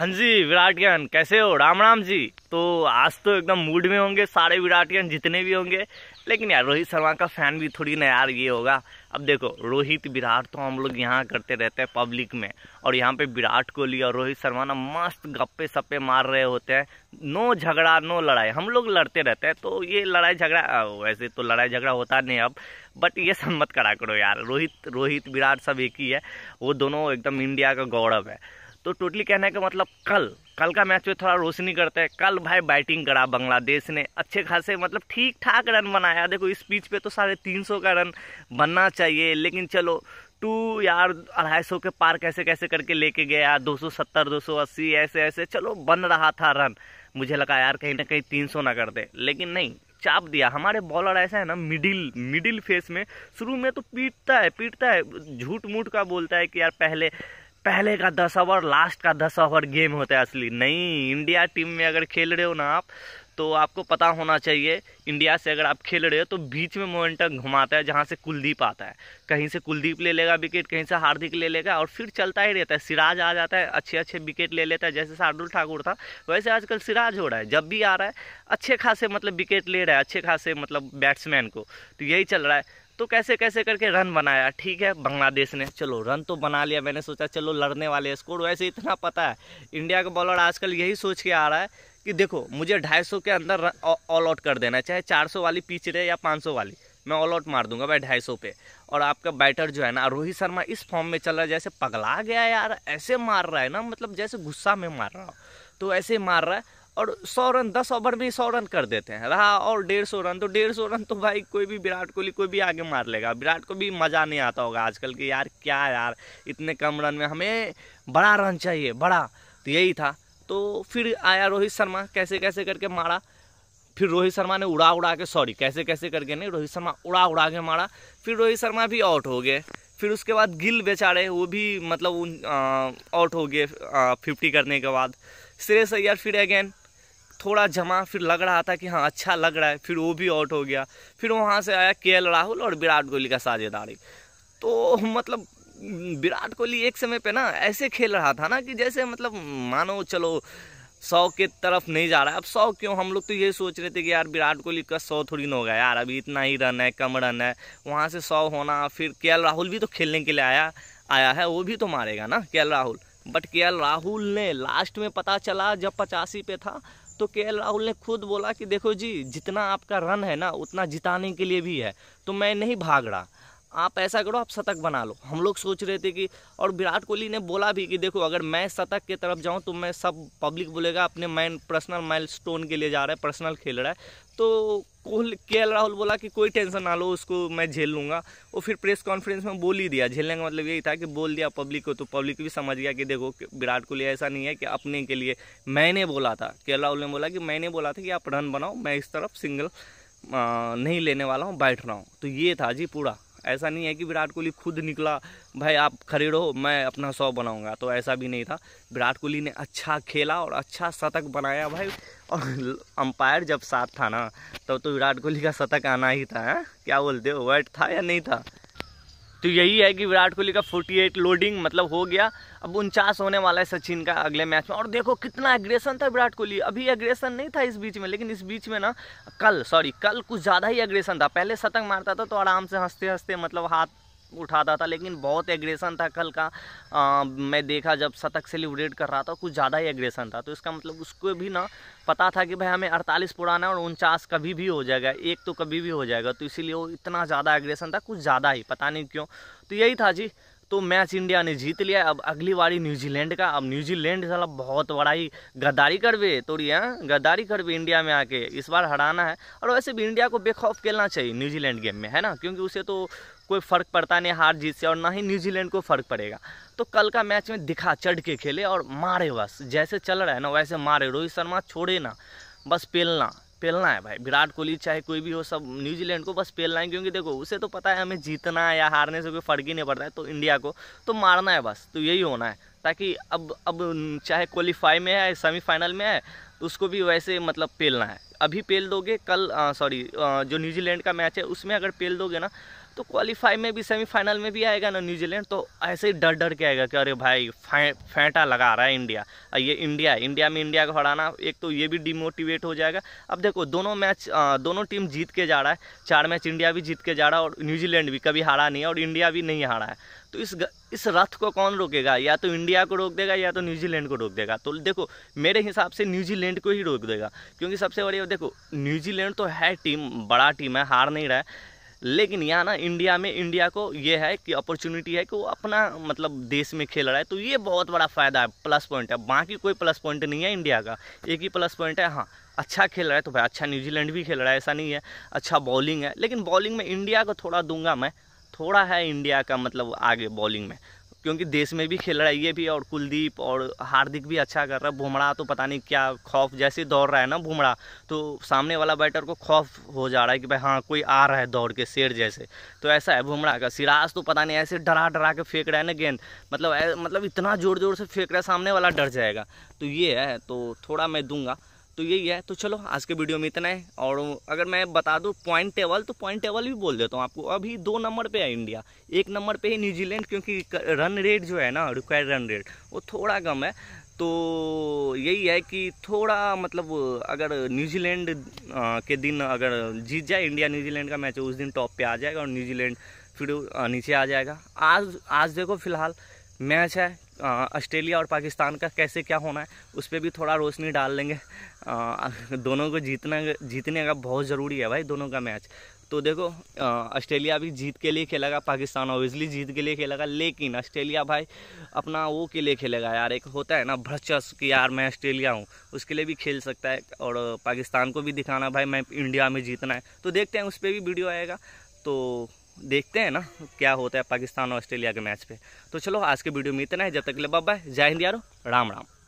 हाँ जी विराटियन कैसे हो राम राम जी तो आज तो एकदम मूड में होंगे सारे विराटियन जितने भी होंगे लेकिन यार रोहित शर्मा का फैन भी थोड़ी ना यार ये होगा अब देखो रोहित विराट तो हम लोग यहाँ करते रहते हैं पब्लिक में और यहाँ पे विराट कोहली और रोहित शर्मा ना मस्त गप्पे सप्पे मार रहे होते हैं नो झगड़ा नो लड़ाई हम लोग लड़ते रहते हैं तो ये लड़ाई झगड़ा वैसे तो लड़ाई झगड़ा होता नहीं अब बट ये सब मत करा करो यार रोहित रोहित विराट सब एक ही है वो दोनों एकदम इंडिया का गौरव है तो टोटली कहने का मतलब कल कल का मैच में थोड़ा रोशनी करते हैं कल भाई बैटिंग करा बांग्लादेश ने अच्छे खासे मतलब ठीक ठाक रन बनाया देखो इस पिच पे तो साढ़े तीन सौ का रन बनना चाहिए लेकिन चलो टू यार अढ़ाई सौ के पार कैसे कैसे करके लेके गया दो सौ सत्तर दो सौ अस्सी ऐसे ऐसे चलो बन रहा था रन मुझे लगा यार कहीं ना कहीं तीन सौ ना कर दे लेकिन नहीं चाप दिया हमारे बॉलर ऐसा है ना मिडिल मिडिल फेस में शुरू में तो पीटता है पीटता है झूठ मूठ का बोलता है कि यार पहले पहले का दस ओवर लास्ट का दस ओवर गेम होता है असली नहीं इंडिया टीम में अगर खेल रहे हो ना आप तो आपको पता होना चाहिए इंडिया से अगर आप खेल रहे हो तो बीच में मोमेंटम घुमाता है जहाँ से कुलदीप आता है कहीं से कुलदीप ले लेगा विकेट कहीं से हार्दिक ले लेगा और फिर चलता ही रहता है सिराज आ जाता है अच्छे अच्छे विकेट ले लेता है जैसे शार्दुल ठाकुर था वैसे आजकल सिराज हो रहा है जब भी आ रहा है अच्छे खासे मतलब विकेट ले रहा है अच्छे खासे मतलब बैट्समैन को तो यही चल रहा है तो कैसे कैसे करके रन बनाया ठीक है बांग्लादेश ने चलो रन तो बना लिया मैंने सोचा चलो लड़ने वाले स्कोर वैसे इतना पता है इंडिया का बॉलर आजकल यही सोच के आ रहा है कि देखो मुझे 250 के अंदर ऑल आउट कर देना चाहे 400 वाली पिच रहे या 500 वाली मैं ऑल आउट मार दूंगा भाई ढाई सौ पे और आपका बैटर जो है ना रोहित शर्मा इस फॉर्म में चल रहा है जैसे पगला गया यार ऐसे मार रहा है ना मतलब जैसे गुस्सा में मार रहा हो तो ऐसे मार रहा है और सौ रन दस ओवर में सौ रन कर देते हैं रहा और डेढ़ सौ रन तो डेढ़ सौ रन तो भाई कोई भी विराट कोहली कोई भी आगे मार लेगा विराट को भी मज़ा नहीं आता होगा आजकल कि यार क्या यार इतने कम रन में हमें बड़ा रन चाहिए बड़ा तो यही था तो फिर आया रोहित शर्मा कैसे कैसे करके मारा फिर रोहित शर्मा ने उड़ा उड़ा के सॉरी कैसे कैसे करके नहीं रोहित शर्मा उड़ा उड़ा के मारा फिर रोहित शर्मा भी आउट हो गए फिर उसके बाद गिल बेचारे वो भी मतलब उन आउट हो गए फिफ्टी करने के बाद श्रेयस अय्यर फिर अगेन थोड़ा जमा फिर लग रहा था कि हाँ अच्छा लग रहा है फिर वो भी आउट हो गया फिर वहाँ से आया के राहुल और विराट कोहली का साझेदारी तो मतलब विराट कोहली एक समय पे ना ऐसे खेल रहा था ना कि जैसे मतलब मानो चलो सौ के तरफ नहीं जा रहा है अब सौ क्यों हम लोग तो ये सोच रहे थे कि यार विराट कोहली का सौ थोड़ी ना होगा यार अभी इतना ही रन है कम रन है वहाँ से सौ होना फिर के राहुल भी तो खेलने के लिए आया आया है वो भी तो मारेगा ना के राहुल बट के राहुल ने लास्ट में पता चला जब पचासी पे था तो के राहुल ने खुद बोला कि देखो जी जितना आपका रन है ना उतना जिताने के लिए भी है तो मैं नहीं भाग रहा आप ऐसा करो आप शतक बना लो हम लोग सोच रहे थे कि और विराट कोहली ने बोला भी कि देखो अगर मैं शतक के तरफ जाऊं तो मैं सब पब्लिक बोलेगा अपने माइंड पर्सनल माइलस्टोन स्टोन के लिए जा रहा है पर्सनल खेल रहा है तो के एल राहुल बोला कि कोई टेंशन ना लो उसको मैं झेल लूँगा वो फिर प्रेस कॉन्फ्रेंस में बोल ही दिया झेलने का मतलब यही था कि बोल दिया पब्लिक को तो पब्लिक भी समझ गया कि देखो विराट कोहली ऐसा नहीं है कि अपने के लिए मैंने बोला था के एल राहुल ने बोला कि मैंने बोला था कि आप रन बनाओ मैं इस तरफ सिंगल नहीं लेने वाला हूँ बैठ रहा हूँ तो ये था जी पूरा ऐसा नहीं है कि विराट कोहली खुद निकला भाई आप खड़े रहो मैं अपना सौ बनाऊंगा तो ऐसा भी नहीं था विराट कोहली ने अच्छा खेला और अच्छा शतक बनाया भाई और अंपायर जब साथ था ना तब तो, तो विराट कोहली का शतक आना ही था है? क्या बोलते हो वर्ट था या नहीं था तो यही है कि विराट कोहली का 48 लोडिंग मतलब हो गया अब उनचास होने वाला है सचिन का अगले मैच में और देखो कितना एग्रेशन था विराट कोहली अभी एग्रेशन नहीं था इस बीच में लेकिन इस बीच में ना कल सॉरी कल कुछ ज़्यादा ही एग्रेशन था पहले शतक मारता था तो आराम से हंसते हंसते मतलब हाथ उठाता था लेकिन बहुत एग्रेशन था कल का आ, मैं देखा जब शतक सेलिब्रेट कर रहा था कुछ ज़्यादा ही एग्रेशन था तो इसका मतलब उसको भी ना पता था कि भाई हमें अड़तालीस पुराना है और उनचास कभी भी हो जाएगा एक तो कभी भी हो जाएगा तो इसीलिए वो इतना ज़्यादा एग्रेशन था कुछ ज़्यादा ही पता नहीं क्यों तो यही था जी तो मैच इंडिया ने जीत लिया अब अगली बारी न्यूजीलैंड का अब न्यूजीलैंड साला बहुत बड़ा ही गद्दारी करवे तोड़ी हाँ गद्दारी करवे इंडिया में आके इस बार हराना है और वैसे भी इंडिया को बेखौफ खेलना चाहिए न्यूजीलैंड गेम में है ना क्योंकि उसे तो कोई फ़र्क पड़ता नहीं हार जीत से और ना ही न्यूजीलैंड को फ़र्क पड़ेगा तो कल का मैच में दिखा चढ़ के खेले और मारे बस जैसे चल रहा है ना वैसे मारे रोहित शर्मा छोड़े ना बस पेलना पेलना है भाई विराट कोहली चाहे कोई भी हो सब न्यूजीलैंड को बस पेलना है क्योंकि देखो उसे तो पता है हमें जीतना है या हारने से कोई फ़र्क ही नहीं पड़ता है तो इंडिया को तो मारना है बस तो यही होना है ताकि अब अब चाहे क्वालिफाई में है सेमीफाइनल में है उसको भी वैसे मतलब पेलना है अभी पेल दोगे कल सॉरी जो न्यूजीलैंड का मैच है उसमें अगर पेल दोगे ना तो क्वालिफाई में भी सेमीफाइनल में भी आएगा ना न्यूजीलैंड तो ऐसे ही डर डर के आएगा कि अरे भाई फेंटा लगा रहा है इंडिया ये इंडिया इंडिया में इंडिया को हराना एक तो ये भी डिमोटिवेट हो जाएगा अब देखो दोनों मैच दोनों टीम जीत के जा रहा है चार मैच इंडिया भी जीत के जा रहा है और न्यूजीलैंड भी कभी हारा नहीं है और इंडिया भी नहीं हारा है तो इस इस रथ को कौन रोकेगा या तो इंडिया को रोक देगा या तो न्यूजीलैंड को रोक देगा तो देखो मेरे हिसाब से न्यूजीलैंड को ही रोक देगा क्योंकि सबसे बड़ी देखो न्यूजीलैंड तो है टीम बड़ा टीम है हार नहीं रहा है लेकिन यहाँ ना इंडिया में इंडिया को ये है कि अपॉर्चुनिटी है कि वो अपना मतलब देश में खेल रहा है तो ये बहुत बड़ा फ़ायदा है प्लस पॉइंट है बाकी कोई प्लस पॉइंट नहीं है इंडिया का एक ही प्लस पॉइंट है हाँ अच्छा खेल रहा है तो भाई अच्छा न्यूजीलैंड भी खेल रहा है ऐसा नहीं है अच्छा बॉलिंग है लेकिन बॉलिंग में इंडिया को थोड़ा दूंगा मैं थोड़ा है इंडिया का मतलब आगे बॉलिंग में क्योंकि देश में भी खेल रहा है ये भी और कुलदीप और हार्दिक भी अच्छा कर रहा है बुमराह तो पता नहीं क्या खौफ जैसे दौड़ रहा है ना बुमराह तो सामने वाला बैटर को खौफ हो जा रहा है कि भाई हाँ कोई आ रहा है दौड़ के शेर जैसे तो ऐसा है बुमराह का सिराज तो पता नहीं ऐसे डरा डरा के फेंक रहा है ना गेंद मतलब मतलब इतना ज़ोर ज़ोर से फेंक रहा है सामने वाला डर जाएगा तो ये है तो थोड़ा मैं दूंगा तो यही है तो चलो आज के वीडियो में इतना है और अगर मैं बता दूँ पॉइंट टेबल तो पॉइंट टेबल भी बोल देता हूँ आपको अभी दो नंबर पे है इंडिया एक नंबर पे है न्यूजीलैंड क्योंकि रन रेट जो है ना रिक्वायर्ड रन रेट वो थोड़ा कम है तो यही है कि थोड़ा मतलब अगर न्यूजीलैंड के दिन अगर जीत जाए इंडिया न्यूजीलैंड का मैच उस दिन टॉप पर आ जाएगा और न्यूजीलैंड फिर नीचे आ जाएगा आज आज देखो फिलहाल मैच है ऑस्ट्रेलिया और पाकिस्तान का कैसे क्या होना है उस पर भी थोड़ा रोशनी डाल लेंगे आ, दोनों को जीतना जीतने का बहुत ज़रूरी है भाई दोनों का मैच तो देखो ऑस्ट्रेलिया भी जीत के लिए खेलेगा पाकिस्तान ऑब्वियसली जीत के लिए खेलेगा लेकिन ऑस्ट्रेलिया भाई अपना वो के लिए खेलेगा यार एक होता है ना भ्रचस कि यार मैं ऑस्ट्रेलिया हूँ उसके लिए भी खेल सकता है और पाकिस्तान को भी दिखाना भाई मैं इंडिया में जीतना है तो देखते हैं उस पर भी वीडियो आएगा तो देखते हैं ना क्या होता है पाकिस्तान और ऑस्ट्रेलिया के मैच पे तो चलो आज के वीडियो में इतना है जब तक के लिए बाय जय हिंद यारो राम राम